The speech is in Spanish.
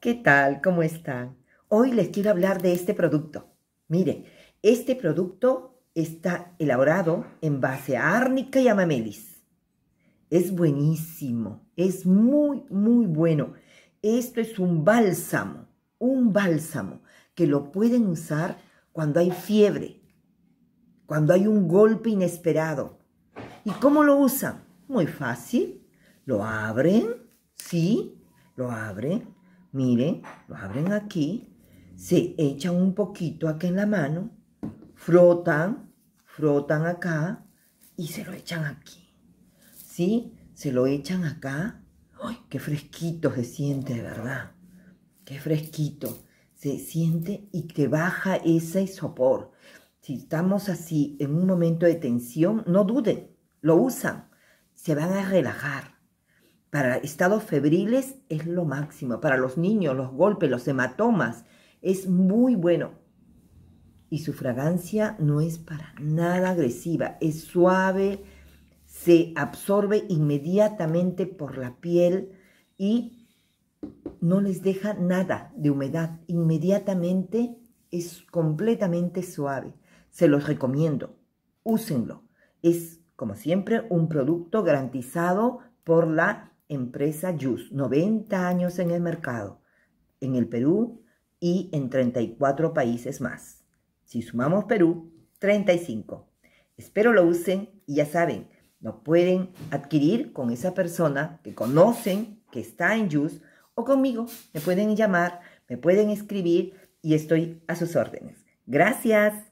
¿Qué tal? ¿Cómo están? Hoy les quiero hablar de este producto. Mire, este producto está elaborado en base a árnica y a mamelis. Es buenísimo, es muy, muy bueno. Esto es un bálsamo, un bálsamo que lo pueden usar cuando hay fiebre, cuando hay un golpe inesperado. ¿Y cómo lo usan? Muy fácil. Lo abren, ¿sí? Lo abren Miren, lo abren aquí, se echan un poquito aquí en la mano, frotan, frotan acá y se lo echan aquí. ¿Sí? Se lo echan acá. ¡Ay, qué fresquito se siente, de verdad! ¡Qué fresquito! Se siente y te baja ese sopor. Si estamos así en un momento de tensión, no duden, lo usan. Se van a relajar. Para estados febriles es lo máximo. Para los niños, los golpes, los hematomas, es muy bueno. Y su fragancia no es para nada agresiva, es suave, se absorbe inmediatamente por la piel y no les deja nada de humedad. Inmediatamente es completamente suave. Se los recomiendo. Úsenlo. Es, como siempre, un producto garantizado por la empresa Yus, 90 años en el mercado, en el Perú y en 34 países más. Si sumamos Perú, 35. Espero lo usen y ya saben, lo pueden adquirir con esa persona que conocen, que está en Yus, o conmigo. Me pueden llamar, me pueden escribir y estoy a sus órdenes. Gracias.